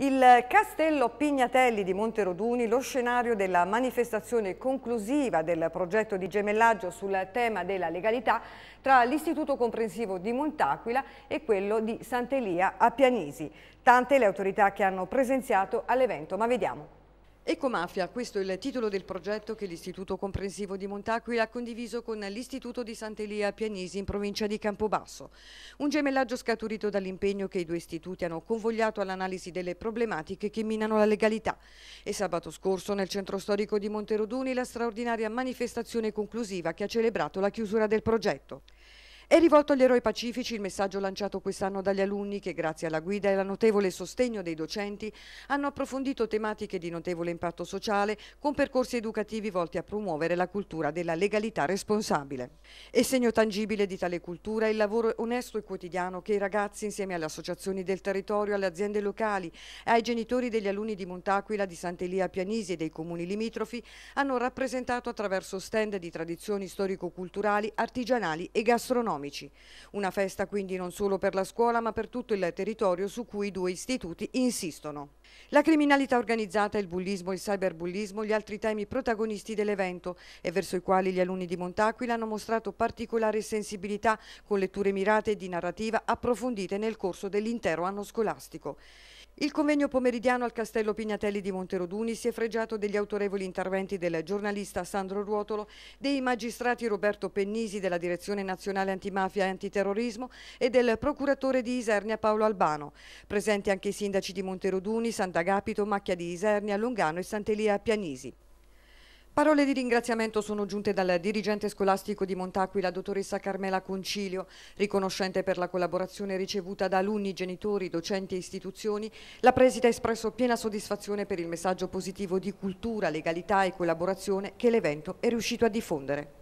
Il castello Pignatelli di Monteroduni, lo scenario della manifestazione conclusiva del progetto di gemellaggio sul tema della legalità tra l'Istituto Comprensivo di Montaquila e quello di Sant'Elia a Pianisi. Tante le autorità che hanno presenziato all'evento, ma vediamo. Ecomafia, questo è il titolo del progetto che l'Istituto Comprensivo di Montaquila ha condiviso con l'Istituto di Sant'Elia Pianisi in provincia di Campobasso. Un gemellaggio scaturito dall'impegno che i due istituti hanno convogliato all'analisi delle problematiche che minano la legalità. E sabato scorso nel centro storico di Monteroduni la straordinaria manifestazione conclusiva che ha celebrato la chiusura del progetto. È rivolto agli eroi pacifici il messaggio lanciato quest'anno dagli alunni che grazie alla guida e al notevole sostegno dei docenti hanno approfondito tematiche di notevole impatto sociale con percorsi educativi volti a promuovere la cultura della legalità responsabile. E segno tangibile di tale cultura il lavoro onesto e quotidiano che i ragazzi insieme alle associazioni del territorio, alle aziende locali e ai genitori degli alunni di Montaquila, di Sant'Elia Pianisi e dei comuni limitrofi hanno rappresentato attraverso stand di tradizioni storico-culturali, artigianali e gastronomiche economici. Una festa quindi non solo per la scuola ma per tutto il territorio su cui i due istituti insistono. La criminalità organizzata, il bullismo, il cyberbullismo, gli altri temi protagonisti dell'evento e verso i quali gli alunni di Montaquila hanno mostrato particolare sensibilità con letture mirate e di narrativa approfondite nel corso dell'intero anno scolastico. Il convegno pomeridiano al Castello Pignatelli di Monteroduni si è fregiato degli autorevoli interventi del giornalista Sandro Ruotolo, dei magistrati Roberto Pennisi della Direzione Nazionale Antimafia e Antiterrorismo e del procuratore di Isernia Paolo Albano. Presenti anche i sindaci di Monteroduni, Sant'Agapito, Macchia di Isernia, Longano e Sant'Elia Pianisi. Parole di ringraziamento sono giunte dal dirigente scolastico di Montacqui, la dottoressa Carmela Concilio, riconoscente per la collaborazione ricevuta da alunni, genitori, docenti e istituzioni, la presida ha espresso piena soddisfazione per il messaggio positivo di cultura, legalità e collaborazione che l'evento è riuscito a diffondere.